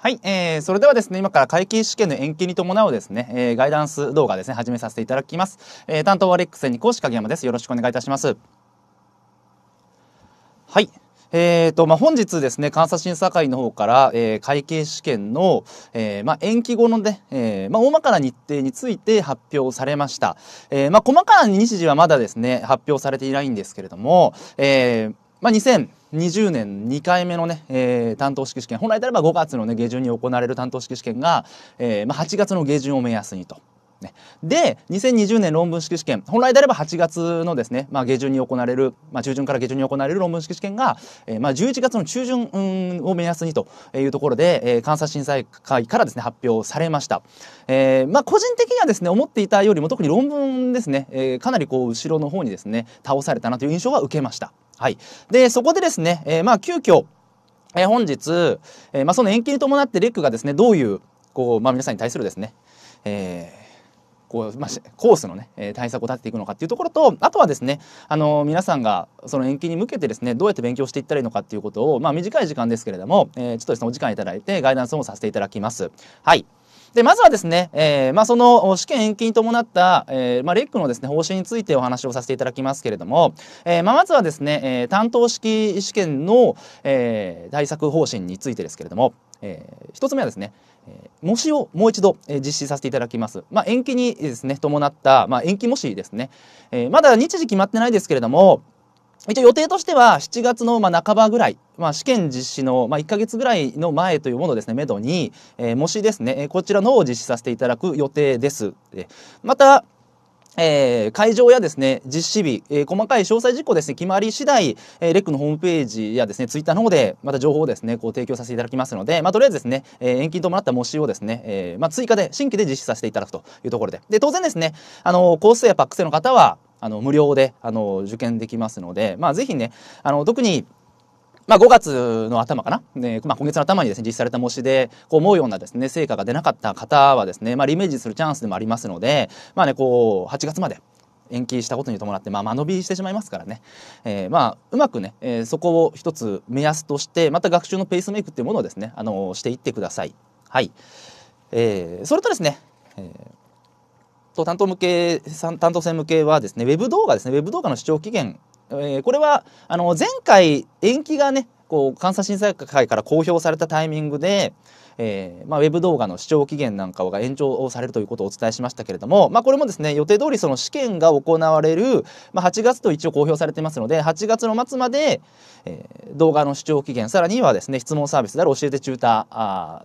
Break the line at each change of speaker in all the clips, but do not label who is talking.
はい、えー、それではですね、今から会計試験の延期に伴うですね、えー、ガイダンス動画ですね、始めさせていただきます。えー、担当はレックス2講師影山です。よろしくお願いいたします。はい。えーとまあ、本日ですね監査審査会の方から、えー、会計試験の、えーまあ、延期後のね、えーまあ、大まかな日程について発表されました、えーまあ、細かな日時はまだですね発表されていないんですけれども、えーまあ、2020年2回目のね、えー、担当式試験本来であれば5月の、ね、下旬に行われる担当式試験が、えーまあ、8月の下旬を目安にと。ね、で2020年論文式試験本来であれば8月のですね、まあ、下旬に行われる、まあ、中旬から下旬に行われる論文式試験が、えーまあ、11月の中旬を目安にというところで、えー、監査審査会からですね発表されました、えーまあ、個人的にはですね思っていたよりも特に論文ですね、えー、かなりこう後ろの方にですね倒されたなという印象は受けました。はい。で、そこでですね、えー、まあ、急遽、えー、本日、えー、まあ、その延期に伴ってレックがですね、どういう、こう、まあ、皆さんに対するですね、えー、こうまあ、コースのね、えー、対策を立てていくのかっていうところとあとはですね、あのー、皆さんがその延期に向けてですねどうやって勉強していったらいいのかっていうことを、まあ、短い時間ですけれども、えー、ちょっとですねお時間いただいてガイダンスをさせていただきます。はいで、まずはですね、えー、まあ、その試験延期に伴った、えー、まあ、レックのですね、方針についてお話をさせていただきますけれども、えー、まあ、まずはですね、えー、担当式試験の、えー、対策方針についてですけれども、えー、1つ目はですね、え模試をもう一度、え実施させていただきます。まあ、延期にですね、伴った、まあ、延期模試ですね、えー、まだ日時決まってないですけれども、一応予定としては7月のまあ半ばぐらい、まあ、試験実施のまあ1か月ぐらいの前というものですね、めどに、えー、模試ですね、こちらのを実施させていただく予定です。また、えー、会場やですね、実施日、えー、細かい詳細事項ですね、決まり次第、えー、レックのホームページやですね、ツイッターの方で、また情報をですね、こう提供させていただきますので、まあ、とりあえずですね、えー、延期に伴った模試をですね、えー、まあ、追加で、新規で実施させていただくというところで。で、当然ですね、あの、コースやパック数の方は、あの無料であの受験できますので、まあ、ぜひねあの特にまあ、5月の頭かな、ねまあ、今月の頭にですね実施された模試でこう思うようなですね成果が出なかった方はですね、まあ、リメージするチャンスでもありますので、まあね、こう8月まで延期したことに伴って、まあ、間延びしてしまいますからね、えー、まあうまくね、えー、そこを一つ目安としてまた学習のペースメイクっていうものをですねあのしていってください。はいえー、それとですね、えーと担当向け担当者向けはですねウェブ動画ですねウェブ動画の視聴期限、えー、これはあの前回延期がねこう監査審査会から公表されたタイミングでえーまあ、ウェブ動画の視聴期限なんかが延長をされるということをお伝えしましたけれども、まあ、これもですね予定通りその試験が行われる、まあ、8月と一応公表されてますので8月の末まで、えー、動画の視聴期限さらにはですね質問サービスである教えてチュータ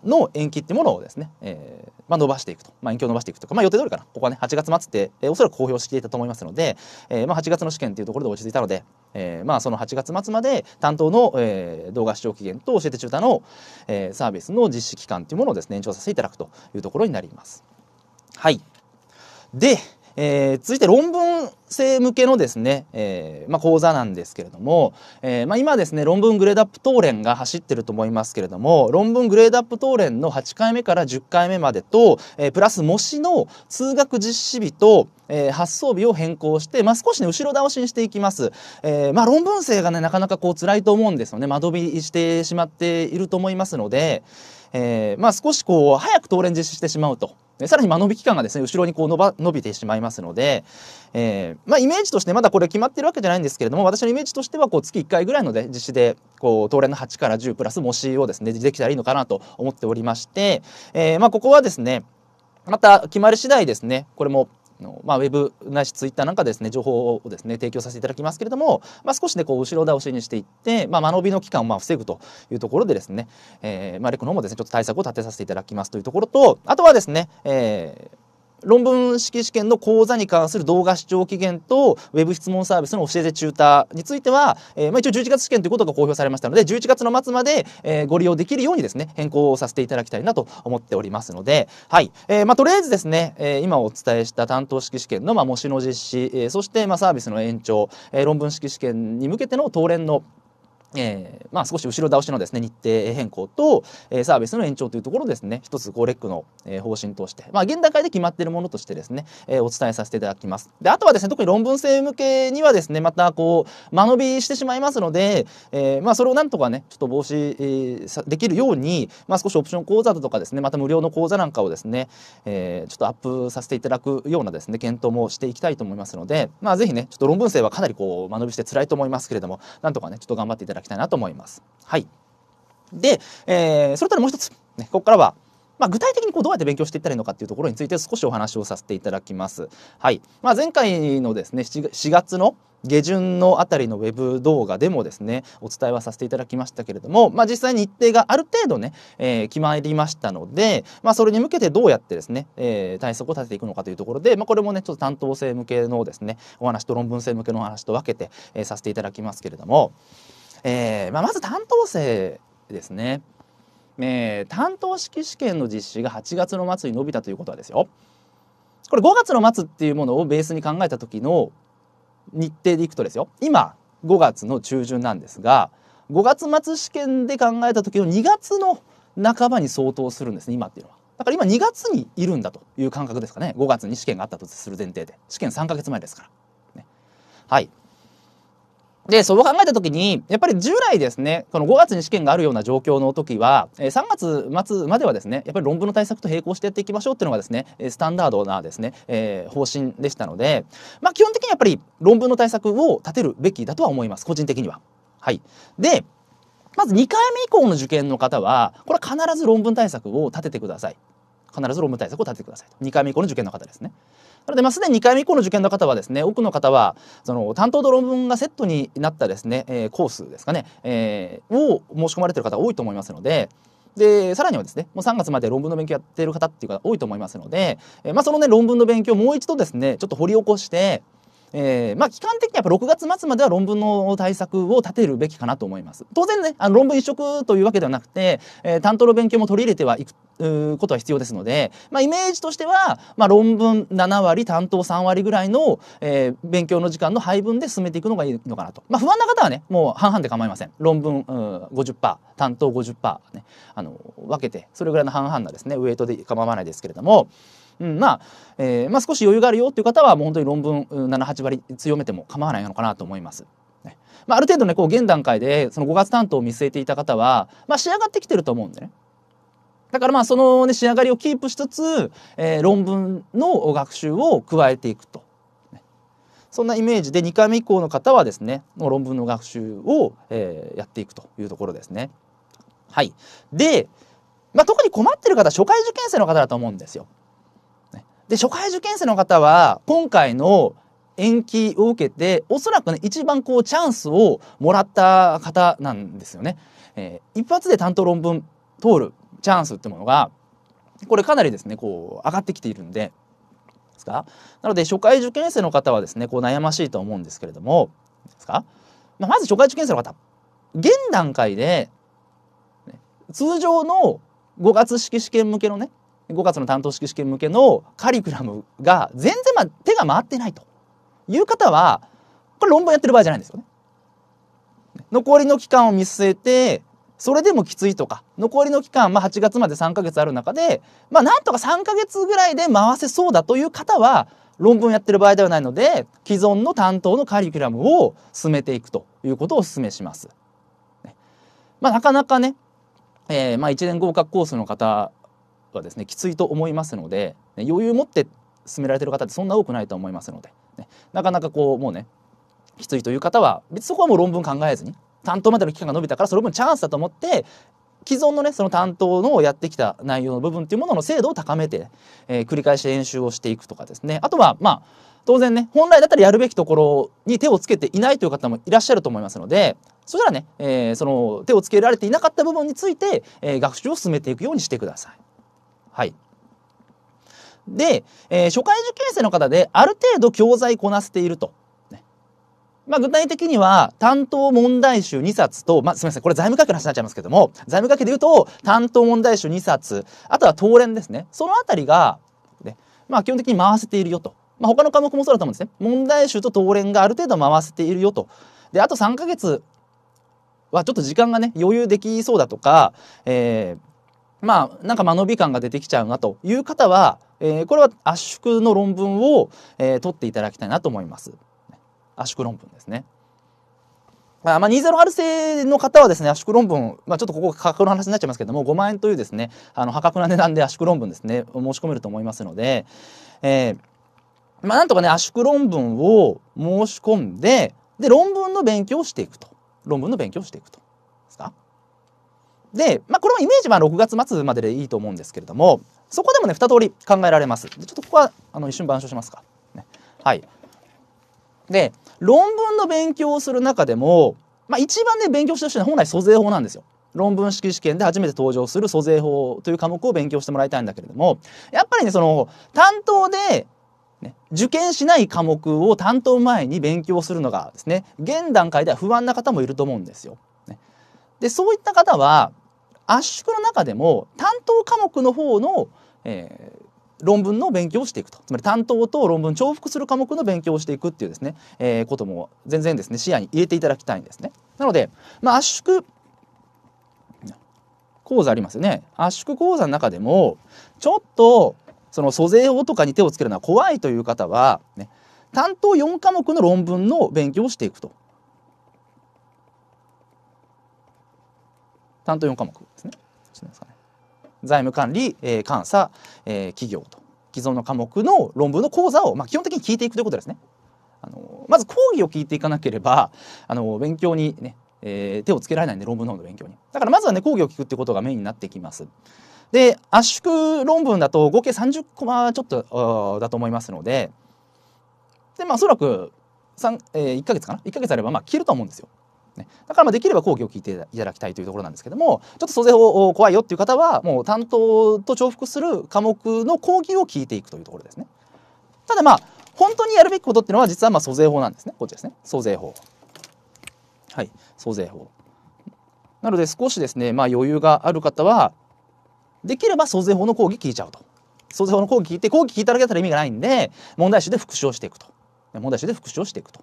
ーの延期っていうものをですね、えーまあ、伸ばしていくと、まあ、延期を伸ばしていくとか、まあ、予定通りかなここはね8月末って、えー、おそらく公表していたと思いますので、えーまあ、8月の試験というところで落ち着いたので、えーまあ、その8月末まで担当の、えー、動画視聴期限と教えてチューターの、えー、サービスの実施期間というものをですね延長させていただくというところになります。はいで、えー、続いて論文生向けのですね、えー、まあ、講座なんですけれども、えー、まあ、今ですね論文グレードアップ討論が走ってると思いますけれども論文グレードアップ討論の8回目から10回目までと、えー、プラス模試の通学実施日と、え発送日を変更して、まあ、少し、ね、後ろ倒しにしていきます、えまあ、論文生がねなかなかこう辛いと思うんですよね間延びしてしまっていると思いますので、えまあ、少しこう早く討論実施してしまうと。ね、さらに間延び期間がですね後ろにこう伸ば伸びてしまいますので、えーまあ、イメージとしてまだこれ決まってるわけじゃないんですけれども私のイメージとしてはこう月1回ぐらいの、で実施でこう東レの8から10プラス模試をですねできたらいいのかなと思っておりまして、えーまあ、ここはですねまた決まり次第ですねこれもの、まあ、ウェブないしツイッターなんかですね情報をですね提供させていただきますけれども、まあ、少しねこう後ろ倒しにしていって、まあ、間延びの期間をまあ防ぐというところでですね、えーまあ、レクの方もですねちょっと対策を立てさせていただきますというところとあとはですね、えー論文式試験の講座に関する動画視聴期限と web 質問サービスの教えてチューターについては、えー、まあ、一応11月試験ということが公表されましたので11月の末まで、えー、ご利用できるようにですね変更させていただきたいなと思っておりますので、はいえー、まあ、とりあえずですね、え今お伝えした担当式試験の、ま模試の実施、えそして、まサービスの延長、え論文式試験に向けての当連のえーまあ、少し後ろ倒しのですね日程変更と、えー、サービスの延長というところですね一つこうレックの、えー、方針として、まあ、現段階で決まっているものとしてですね、えー、お伝えさせていただきますであとはですね特に論文生向けにはですねまたこう間延びしてしまいますので、えーまあ、それをなんとかねちょっと防止、えー、できるように、まあ、少しオプション講座だとかですねまた無料の講座なんかをですね、えー、ちょっとアップさせていただくようなですね検討もしていきたいと思いますので、まあ、ぜひねちょっと論文生はかなりこう間延びして辛いと思いますけれどもなんとかねちょっと頑張っていただきだきたいなと思います。はい、で、えー、それからもう一つ、ね、ここからはまあ、具体的にこうどうやって勉強していったらいいのかっていうところについて少しお話をさせていただきます。はいまあ、前回のですね4月の下旬のあたりのウェブ動画でもですねお伝えはさせていただきましたけれども、まあ、実際日程がある程度ね、えー、決まりましたので、まあ、それに向けてどうやってですね、えー、対策を立てていくのかというところで、まあ、これもねちょっと担当性向けのですねお話と論文性向けのお話と分けて、えー、させていただきますけれどもえー、まあ、まず担当生ですね、えー、担当式試験の実施が8月の末に伸びたということはですよこれ5月の末っていうものをベースに考えた時の日程でいくとですよ今5月の中旬なんですが5月末試験で考えた時の2月の半ばに相当するんですね今っていうのは。だから今2月にいるんだという感覚ですかね5月に試験があったとする前提で試験3ヶ月前ですから、ね、はいで、そう考えたときに、やっぱり従来ですね、この5月に試験があるような状況の時は、3月末まではですね、やっぱり論文の対策と並行してやっていきましょうっていうのがですね、スタンダードなですね、えー、方針でしたので、まあ基本的にやっぱり論文の対策を立てるべきだとは思います、個人的には。はい。で、まず2回目以降の受験の方は、これは必ず論文対策を立ててください。必ず論文対策を立ててください2回目以降の受験の方ですね。なので、まあ、すでに2回目以降の受験の方はですね多くの方はその担当と論文がセットになったですね、えー、コースですかね、えー、を申し込まれてる方多いと思いますので。でさらにはですねもう3月まで論文の勉強やってる方っていう方多いと思いますので、えー、まあ、そのね論文の勉強をもう一度ですねちょっと掘り起こしてえー、まあ、期間的にはやっぱ6月末までは論文の対策を立てるべきかなと思います。当然ね、あの論文一色というわけではなくて、えー、担当の勉強も取り入れてはいくことは必要ですので、まあ、イメージとしては、まあ、論文7割担当3割ぐらいの、えー、勉強の時間の配分で進めていくのがいいのかなと、まあ、不安な方はねもう半々で構いません論文、うん、50%担当50%、ね、あの分けてそれぐらいの半々なですねウエイトで構わないですけれども。うん、まあ、えー、まあ、少し余裕があるよっていう方はもう本当に論文78割強めても構わないのかなと思います。ね、まあ、ある程度ねこう現段階でその5月担当を見据えていた方は、まあ、仕上がってきてると思うんでね。だからまあその、ね、仕上がりをキープしつつ、えー、論文の学習を加えていくと。そんなイメージで2回目以降の方はですね論文の学習を、えー、やっていくというところですね。はい、で、まあ、特に困ってる方初回受験生の方だと思うんですよ。で、初回受験生の方は、今回の延期を受けて、おそらくね、一番こう、チャンスをもらった方なんですよね。えー、一発で担当論文通るチャンスってものが、これかなりですね、こう、上がってきているんで、ですかなので、初回受験生の方はですね、こう、悩ましいと思うんですけれども、ですかまあ、まず初回受験生の方、現段階で、通常の5月式試験向けのね、5月の担当式試験向けのカリキュラムが全然、ま、手が回ってないという方はこれ論文やってる場合じゃないんですよね。残りの期間を見据えてそれでもきついとか残りの期間、まあ、8月まで3か月ある中で、まあ、なんとか3か月ぐらいで回せそうだという方は論文やってる場合ではないので既存の担当のカリキュラムを進めていくということをお勧めします。まあ、なかなかね、えーまあ、1年合格コースの方はですねきついと思いますので、ね、余裕持って進められてる方ってそんな多くないと思いますので、ね、なかなかこうもうねきついという方は別にそこはもう論文考えずに担当までの期間が延びたからその分チャンスだと思って既存のねその担当のやってきた内容の部分っていうものの精度を高めて、えー、繰り返し練習をしていくとかですねあとはまあ当然ね本来だったらやるべきところに手をつけていないという方もいらっしゃると思いますのでそしたらね、えー、その手をつけられていなかった部分について、えー、学習を進めていくようにしてください。はい。で、えー、初回受験生の方である程度教材こなせていると。ね、まあ、具体的には担当問題集2冊と、まあ、すみませんこれ財務課の話になっちゃいますけども財務課でいうと担当問題集2冊あとは当連ですねその辺りが、ね、まあ、基本的に回せているよと、まあ、他の科目もそうだと思うんですね問題集と当連がある程度回せているよとであと3か月はちょっと時間がね余裕できそうだとか、えー、まあなんか間延び感が出てきちゃうなという方は、えー、これは圧縮の論文を、えー、取っていただきたいなと思います。圧縮論文ですね。まあ、208製の方はですね、圧縮論文、まあ、ちょっとここ価格の話になっちゃいますけども、5万円というですね、あの破格な値段で圧縮論文ですね、申し込めると思いますので、えー、まあ、なんとかね、圧縮論文を申し込んで、で、論文の勉強をしていくと。論文の勉強をしていくと。で、まあ、これもイメージは6月末まででいいと思うんですけれどもそこでもね2通り考えられますちょっとここはあの一瞬板書しますか、ね、はいで論文の勉強をする中でも、まあ、一番ね勉強してほしいのは本来租税法なんですよ論文式試験で初めて登場する租税法という科目を勉強してもらいたいんだけれどもやっぱりねその担当でね、受験しない科目を担当前に勉強するのがですね現段階では不安な方もいると思うんですよ。ね、でそういった方は圧縮の中でも担当科目の方の、えー、論文の勉強をしていくとつまり担当と論文重複する科目の勉強をしていくっていうですね、えー、ことも全然ですね視野に入れていただきたいんですね。なので、まあ、圧縮講座ありますよね圧縮講座の中でもちょっとその租税法とかに手をつけるのは怖いという方は、ね、担当4科目の論文の勉強をしていくと担当4科目ですね。ですかね財務管理、えー、監査、えー、企業と既存の科目の論文の講座を、まあ、基本的に聞いていくということですね。あのまず講義を聞いていかなければあの勉強にね、えー、手をつけられないんで論文の方の勉強に。だからまずはね講義を聞くってことがメインになってきます。で圧縮論文だと合計30コマちょっとだと思いますのででまあおそらくえー、1ヶ月かな1ヶ月あればまあ消えると思うんですよ。ね、だからまできれば講義を聞いていただきたいというところなんですけどもちょっと租税法怖いよっていう方はもう担当と重複する科目の講義を聞いていくというところですね。ただまあ本当にやるべきことっていうのは実はま租税法なんですねこっちですね租税法はい租税法なので少しですねまあ余裕がある方はできれば租税法の講義聞いちゃうと租税法の講義聞いて講義聞いただけだったら意味がないんで問題集で復習をしていくと問題集で復習をしていくと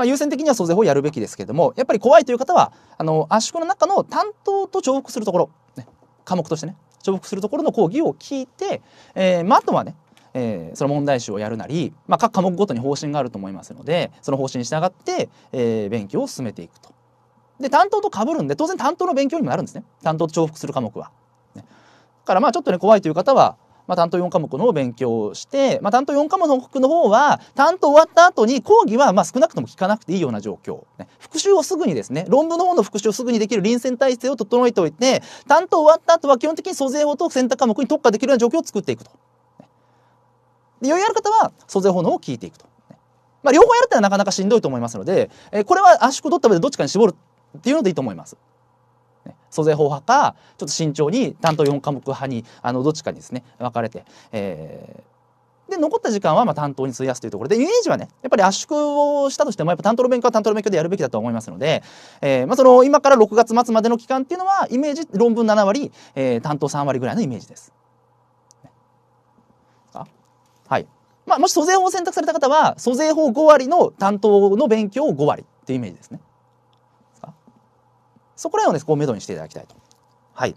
まあ、優先的には租税法をやるべきですけれどもやっぱり怖いという方はあの圧縮の中の担当と重複するところ、ね、科目としてね重複するところの講義を聞いて、えーまあ、とはねえー、その問題集をやるなり、まあ、各科目ごとに方針があると思いますのでその方針に従って、えー、勉強を進めていくと。で担当とかぶるんで当然担当の勉強にもなるんですね担当と重複する科目は。ね、だからまあちょっとね怖いという方はまあ、担当4科目の勉強をして、まあ、担当4科目の方は担当終わった後に講義はまあ少なくとも聞かなくていいような状況、ね、復習をすぐにですね論文の方の復習をすぐにできる臨戦体制を整えておいて担当終わった後は基本的に租税法と選択科目に特化できるような状況を作っていくと。で余裕ある方は租税法の方を聞いていくと。まあ、両方やるってのはなかなかしんどいと思いますので、えー、これは圧縮取った上でどっちかに絞るっていうのでいいと思います。租税法派かちょっと慎重に担当4科目派にあのどっちかにですね分かれて、えー、で残った時間はま担当に費やすというところでイメージはねやっぱり圧縮をしたとしてもやっぱ担当の勉強は担当の勉強でやるべきだと思いますので、えー、まあ、その今から6月末までの期間っていうのはイメージ論文7割、えー、担当3割ぐらいのイメージです。はい、まあ、もし租税法を選択された方は租税法5割の担当の勉強を5割っていうイメージですね。そこら辺をね、こう目処にしていただきたいと。はい。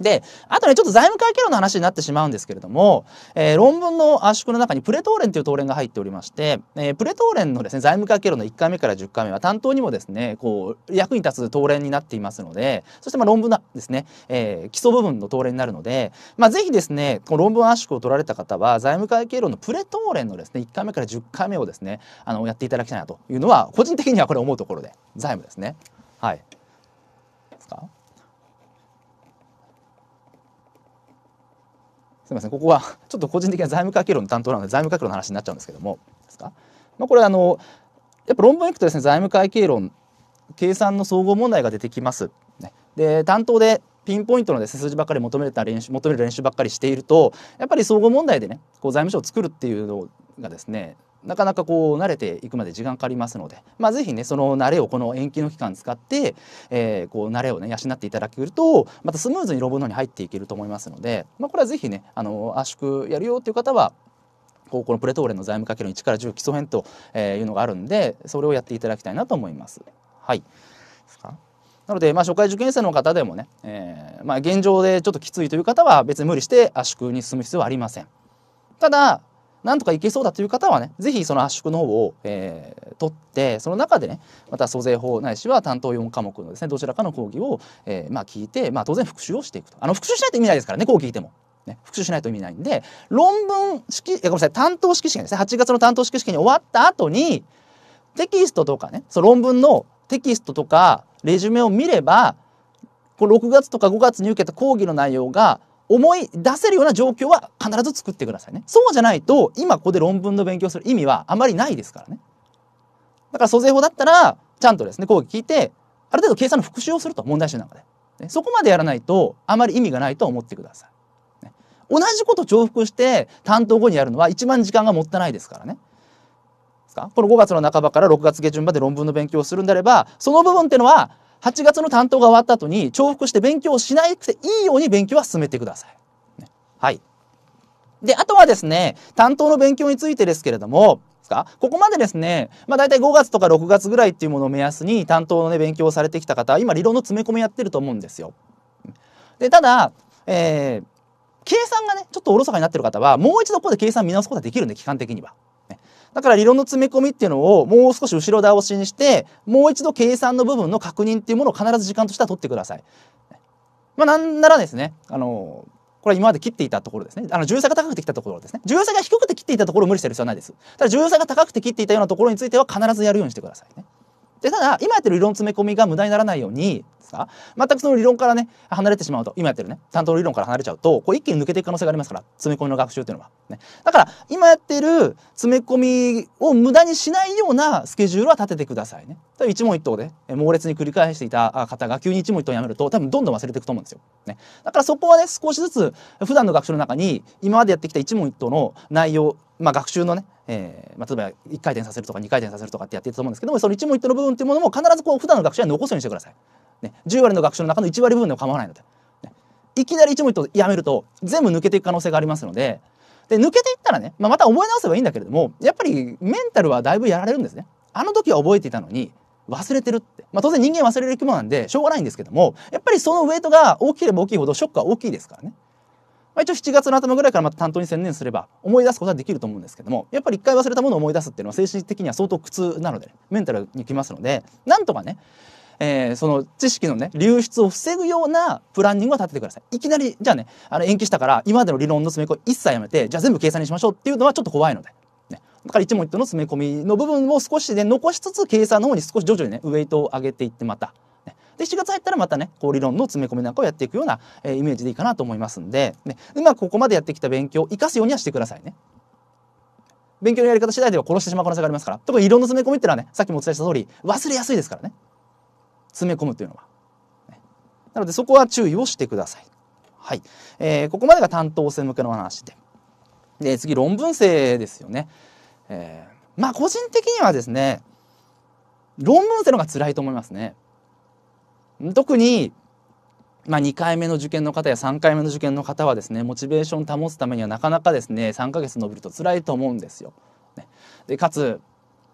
で、あとね、ちょっと財務会計論の話になってしまうんですけれども、えー、論文の圧縮の中にプレトーレンという答連が入っておりまして、えー、プレトーレンのですね、財務会計論の1回目から10回目は担当にもですね、こう、役に立つ答連になっていますので、そしてまあ論文のですね、えー、基礎部分の答連になるので、まあぜひですね、この論文圧縮を取られた方は、財務会計論のプレトーレンのですね、1回目から10回目をですね、あの、やっていただきたいなというのは、個人的にはこれ思うところで、財務ですね。はい。すみませんここは ちょっと個人的な財務家計論の担当なので財務家計論の話になっちゃうんですけどもですか、まあ、これあのやっぱ論文いくとですね財務会計論計算の総合問題が出てきます。ね、で担当でピンポイントので数字ばっかり求めた練習求める練習ばっかりしているとやっぱり総合問題でねこう財務省を作るっていうのがですねなかなかこう慣れていくまで時間かかりますので、まあ、ぜねその慣れをこの延期の期間使って、えー、こう慣れをね養っていただけるとまたスムーズにロボのに入っていけると思いますので、まあ、これは是非ねあの圧縮やるよっていう方はこのプレトーレの財務かける1から10基礎編というのがあるんでそれをやっていただきたいなと思います。はいなので、まあ、初回受験生の方でもね、えーまあ、現状でちょっときついという方は別に無理して圧縮に進む必要はありません。ただなんとかいけそうだという方はね、ぜひその圧縮の方を、えー、取って、その中でね、また租税法ないしは担当4科目のですね、どちらかの講義を、えー、まあ聞いて、まあ当然復習をしていくと。あの復習しないと意味ないですからね、こう聞いても。ね、復習しないと意味ないんで、論文式、ごめんなさい、担当式試験ですね、8月の担当式試験に終わった後に、テキストとかね、その論文のテキストとか、レジュメを見れば、この6月とか5月に受けた講義の内容が思い出せるような状況は必ず作ってくださいね。そうじゃないと今ここで論文の勉強する意味はあまりないですからね。だから租税法だったらちゃんとですね講義聞いてある程度計算の復習をすると問題集の中で、ね、そこまでやらないとあまり意味がないと思ってください。ね、同じこと重複して担当後にやるのは一番時間がもったいないですからね。この5月の半ばから6月下旬まで論文の勉強をするんであればその部分っていうのは8月の担当が終わった後に重複して勉強をしなくていいように勉強は進めてください。はい。で、あとはですね、担当の勉強についてですけれども、ここまでですね、まあ、大体5月とか6月ぐらいっていうものを目安に担当の、ね、勉強をされてきた方今理論の詰め込みやってると思うんですよ。でただ、えー、計算がねちょっとおろそかになってる方はもう一度ここで計算見直すことができるんで期間的には。だから理論の詰め込みっていうのをもう少し後ろ倒しにしてもう一度計算の部分の確認っていうものを必ず時間としては取ってください。まあ、なんならですねあのこれ今まで切っていたところですねあの重要性が高くてきたところですね重要性が低くて切っていたところを無理してる必要はないですただ重要性が高くて切っていたようなところについては必ずやるようにしてくださいねでただ今やってる理論詰め込みが無駄にならないようにさ全くその理論からね離れてしまうと今やってるね担当の理論から離れちゃうとこう一気に抜けていく可能性がありますから詰め込みの学習っていうのは、ね、だから今やってる詰め込みを無駄にしないようなスケジュールは立ててくださいね一問一答で猛烈に繰り返していた方が急に一問一答やめると多分どんどん忘れていくと思うんですよ、ね、だからそこはね少しずつ普段の学習の中に今までやってきた一問一答の内容まあ、学習のねえーまあ、例えば1回転させるとか2回転させるとかってやっていたと思うんですけどもその一問一答の部分っていうものも必ずこう普段の学習は残すようにしてください。ね、10割の学習の中の1割部分でも構わないので、ね、いきなり一問一答やめると全部抜けていく可能性がありますのでで抜けていったらね、まあ、また覚え直せばいいんだけれどもやっぱりメンタルはだいぶやられるんですね。あの時は覚えていたのに忘れてるって、まあ、当然人間忘れる生き物なんでしょうがないんですけどもやっぱりそのウエイトが大きければ大きいほどショックは大きいですからね。まあ、一応7月の頭ぐらいからまた担当に専念すれば思い出すことはできると思うんですけどもやっぱり一回忘れたものを思い出すっていうのは精神的には相当苦痛なので、ね、メンタルにきますのでなんとかねえー、その知識のね流出を防ぐようなプランニングは立ててくださいいきなりじゃあねあの延期したから今までの理論の詰め込み一切やめてじゃあ全部計算にしましょうっていうのはちょっと怖いので、ね、だから一問一答の詰め込みの部分を少しで、ね、残しつつ計算の方に少し徐々にねウエイトを上げていってまたで7月入ったらまたねこう理論の詰め込みなんかをやっていくような、えー、イメージでいいかなと思いますんで、ね、うまくここまでやってきた勉強を生かすようにはしてくださいね。勉強のやり方次第では殺してしまう可能性がありますから特に理論の詰め込みっていうのはねさっきもお伝えした通り忘れやすいですからね詰め込むというのは、なのでそこは注意をしてください。はい、えー、ここまでが担当性向けの話でで次論文生ですよね。えー、まあ個人的にはですね論文生の方が辛いと思いますね。特にまあ、2回目の受験の方や3回目の受験の方はですねモチベーションを保つためにはなかなかですね3ヶ月延びると辛いと思うんですよ。ね、でかつ、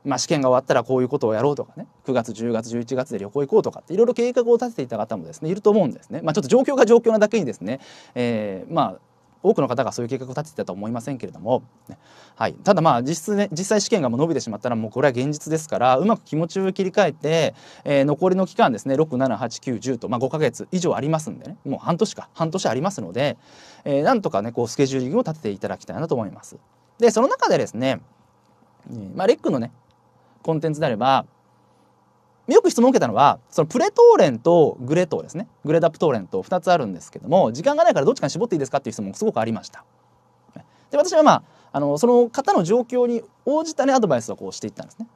まあ、試験が終わったらこういうことをやろうとかね9月10月11月で旅行行こうとかっていろいろ計画を立てていた方もですねいると思うんですね。まあ、ちょっと状況が状況なだけにですね、えー、まあ多くの方がそういう計画を立ててたと思いませんけれども、ねはい、ただまあ実質、ね、実際試験がもう伸びてしまったらもうこれは現実ですからうまく気持ちを切り替えて、えー、残りの期間ですね678910と、まあ、5か月以上ありますんでねもう半年か半年ありますので、えー、なんとかねこうスケジューリングを立てていただきたいなと思います。でその中でですね、まあ、レックのねコンテンツであればよく質問を受けたのはそのプレトーレンとグレトーですねグレードアップトーレンと2つあるんですけども時間がないからどっちかに絞っていいですかっていう質問もすごくありました。で私はまああのその方の状況に応じたねアドバイスをこうしていったんですね。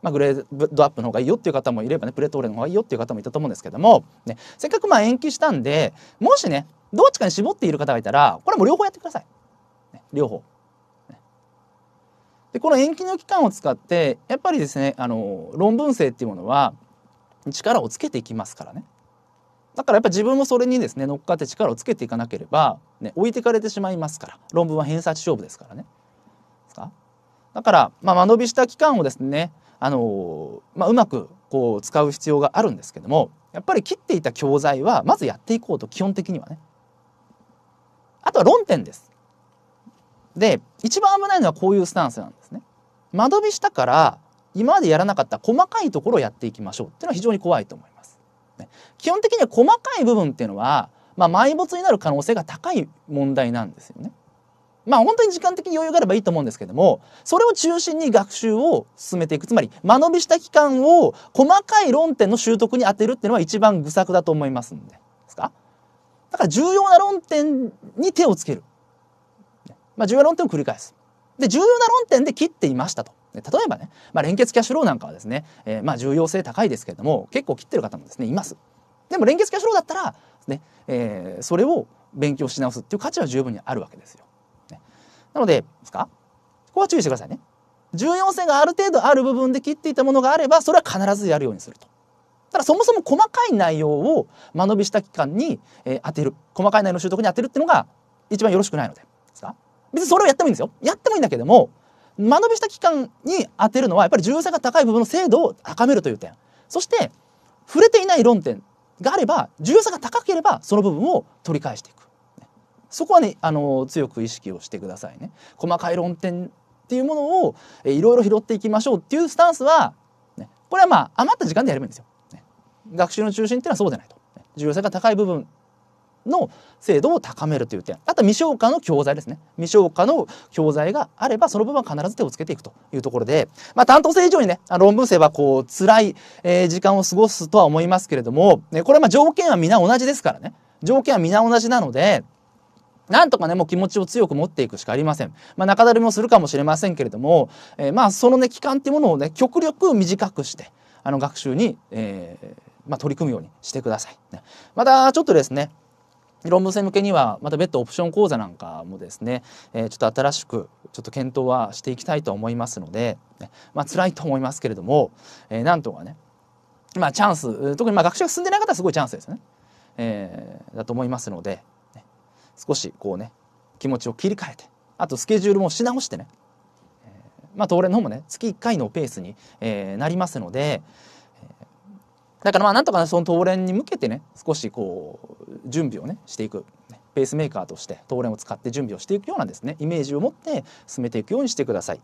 まあ、グレードアップの方がいいよっていう方もいればねプレトーレンの方がいいよっていう方もいたと思うんですけども、ね、せっかくまあ延期したんでもしねどっちかに絞っている方がいたらこれも両方やってください。ね、両方でこの延期の期間を使ってやっぱりですねあの論文生っていうものは力をつけていきますからねだからやっぱ自分もそれにですね乗っかって力をつけていかなければ、ね、置いてかれてしまいますから論文は偏差値勝負ですからね。だから、まあ、間延びした期間をですね、あのまあ、うまくこう使う必要があるんですけどもやっぱり切っていた教材はまずやっていこうと基本的にはね。あとは論点です。で一番危ないのはこういうスタンスなんです。間延びしたから今までやらなかった細かいところをやっていきましょうっていうのは非常に怖いと思います。ね、基本的には細かい部分っていうのは、まあ、埋没になる可能性が高い問題なんですよね。まあ本当に時間的に余裕があればいいと思うんですけども、それを中心に学習を進めていく。つまり、間延びした期間を細かい論点の習得に当てるっていうのは一番愚策だと思いますんで。ですかだから重要な論点に手をつける。まあ重要な論点を繰り返す。で重要な論点で切っていましたと。例えばね、まあ、連結キャッシュフローなんかはですね、えー、まあ重要性高いですけれども結構切ってる方もですねいます。でも連結キャッシュフローだったらね、ねえー、それを勉強し直すっていう価値は十分にあるわけですよ。ね、なのでですかここは注意してくださいね。重要性がある程度ある部分で切っていたものがあればそれは必ずやるようにすると。ただそもそも細かい内容を間延びした期間に、えー、当てる細かい内容の習得に当てるっていうのが一番よろしくないので。別にそれをやってもいいんですよやってもいいんだけども間延びした期間に当てるのはやっぱり重要性が高い部分の精度を高めるという点そして触れていない論点があれば重要性が高ければその部分を取り返していくそこはねあの強く意識をしてくださいね細かい論点っていうものをいろいろ拾っていきましょうっていうスタンスは、ね、これはまあ余った時間でやればいいんですよ、ね、学習の中心っていうのはそうじゃないと、重要性が高い部分の精度を高めるという点あと未消化の教材ですね未消化の教材があればその部分は必ず手をつけていくというところで、まあ、担当生以上にね論文生はこう辛い、え時間を過ごすとは思いますけれども、ね、これはまあ条件は皆同じですからね条件は皆同じなのでなんとかねもう気持ちを強く持っていくしかありません、まあ、中だるみもするかもしれませんけれども、えー、まあそのね期間っていうものをね極力短くしてあの学習に、えーまあ、取り組むようにしてください。ね、またちょっとですね論文生向けにはまた別途オプション講座なんかもですね、えー、ちょっと新しくちょっと検討はしていきたいと思いますので、まあ辛いと思いますけれども、えー、なんとかねまあチャンス特にまあ学習が進んでない方はすごいチャンスですね、えー、だと思いますので、ね、少しこうね気持ちを切り替えてあとスケジュールもし直してね、えー、まあ東レの方もね月1回のペースに、えー、なりますので、だからまあなんとかその当連に向けてね少しこう準備をねしていくペースメーカーとして当連を使って準備をしていくようなですねイメージを持って進めていくようにしてください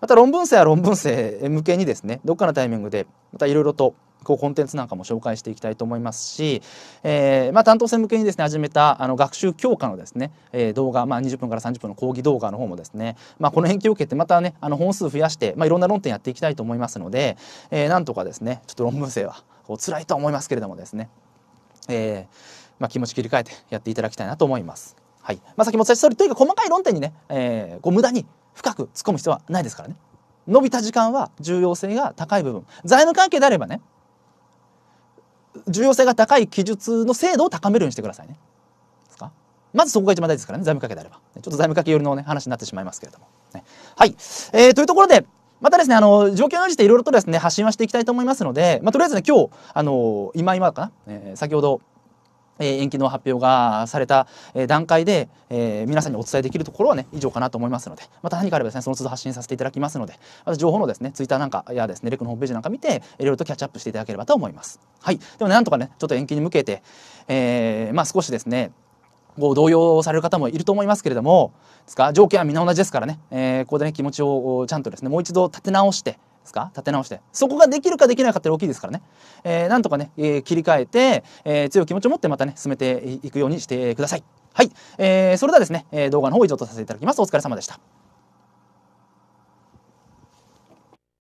また論文生は論文生向けにですねどっかのタイミングでまたいろいろとこうコンテンツなんかも紹介していきたいと思いますし、えー、まあ、担当生向けにですね始めたあの学習強化のですね、えー、動画、まあ、20分から30分の講義動画の方もですね、まあ、この延期を受けてまたねあの本数増やして、まあ、いろんな論点やっていきたいと思いますので、えー、なんとかですねちょっと論文生はこう辛いと思いますけれどもですね、えーまあ、気持ち切り替えてやっていただきたいなと思います。はいまあ、先もお伝えした通りとにかく細かい論点にね、えー、こう無駄に深く突っ込む必要はないですからね。伸びた時間は重要性が高い部分財務関係であればね重要性が高い記述の精度を高めるようにしてくださいね。まずそこが一番大事ですからね財務関係であればちょっと財務関係寄りの、ね、話になってしまいますけれども。ね、はい、えー、というところでまたですね、あの、状況に応じていろいろとですね、発信はしていきたいと思いますので、まあ、とりあえずね、今日、あの、今今かな、えー、先ほど、え延期の発表がされた、え段階で、えー、皆さんにお伝えできるところはね以上かなと思いますのでまた何かあればですねその都度発信させていただきますのでまた情報のですねツイッターなんかやですねレクのホームページなんか見ていろいろとキャッチアップしていただければと思いますはいでも、ね、なんとかねちょっと延期に向けて、えー、まあ少しですねこう動揺される方もいると思いますけれどもですか条件はみんな同じですからね、えー、ここでね気持ちをちゃんとですねもう一度立て直してですか立て直してそこができるかできないかって大きいですからね、えー、なんとかね、えー、切り替えて、えー、強い気持ちを持ってまたね進めていくようにしてくださいはい、えー、それではですね、えー、動画の方以上とさせていただきますお疲れ様でした